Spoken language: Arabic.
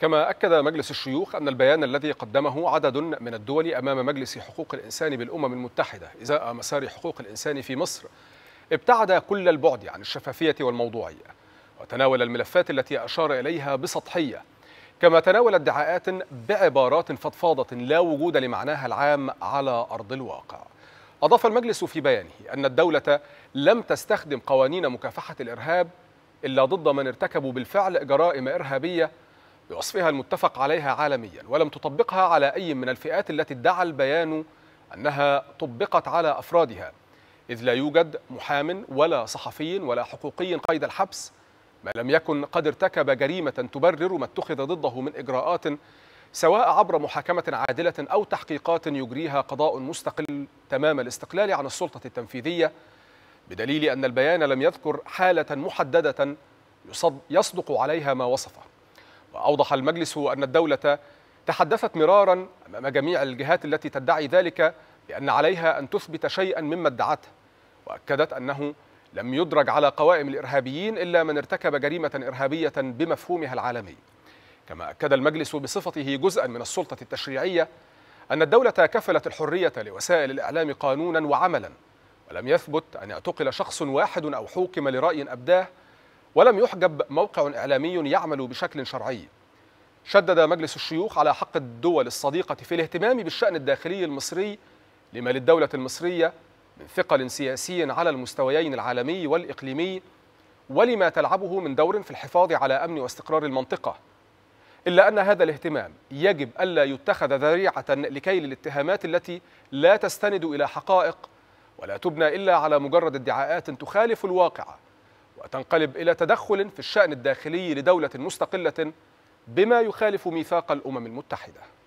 كما أكد مجلس الشيوخ أن البيان الذي قدمه عدد من الدول أمام مجلس حقوق الإنسان بالأمم المتحدة إزاء مسار حقوق الإنسان في مصر ابتعد كل البعد عن الشفافية والموضوعية وتناول الملفات التي أشار إليها بسطحية كما تناول ادعاءات بعبارات فضفاضة لا وجود لمعناها العام على أرض الواقع أضاف المجلس في بيانه أن الدولة لم تستخدم قوانين مكافحة الإرهاب إلا ضد من ارتكبوا بالفعل جرائم إرهابية بوصفها المتفق عليها عالميا ولم تطبقها على أي من الفئات التي ادعى البيان أنها طبقت على أفرادها إذ لا يوجد محام ولا صحفي ولا حقوقي قيد الحبس ما لم يكن قد ارتكب جريمة تبرر ما اتخذ ضده من إجراءات سواء عبر محاكمة عادلة أو تحقيقات يجريها قضاء مستقل تمام الاستقلال عن السلطة التنفيذية بدليل أن البيان لم يذكر حالة محددة يصدق عليها ما وصفه أوضح المجلس أن الدولة تحدثت مرارا أمام جميع الجهات التي تدعي ذلك بأن عليها أن تثبت شيئا مما ادعته وأكدت أنه لم يدرج على قوائم الإرهابيين إلا من ارتكب جريمة إرهابية بمفهومها العالمي كما أكد المجلس بصفته جزءا من السلطة التشريعية أن الدولة كفلت الحرية لوسائل الإعلام قانونا وعملا ولم يثبت أن اعتقل شخص واحد أو حوكم لرأي أبداه ولم يحجب موقع إعلامي يعمل بشكل شرعي شدد مجلس الشيوخ على حق الدول الصديقة في الاهتمام بالشأن الداخلي المصري لما للدولة المصرية من ثقل سياسي على المستويين العالمي والإقليمي ولما تلعبه من دور في الحفاظ على أمن واستقرار المنطقة إلا أن هذا الاهتمام يجب ألا يتخذ ذريعة لكيل الاتهامات التي لا تستند إلى حقائق ولا تبنى إلا على مجرد ادعاءات تخالف الواقع وتنقلب إلى تدخل في الشأن الداخلي لدولة مستقلة بما يخالف ميثاق الأمم المتحدة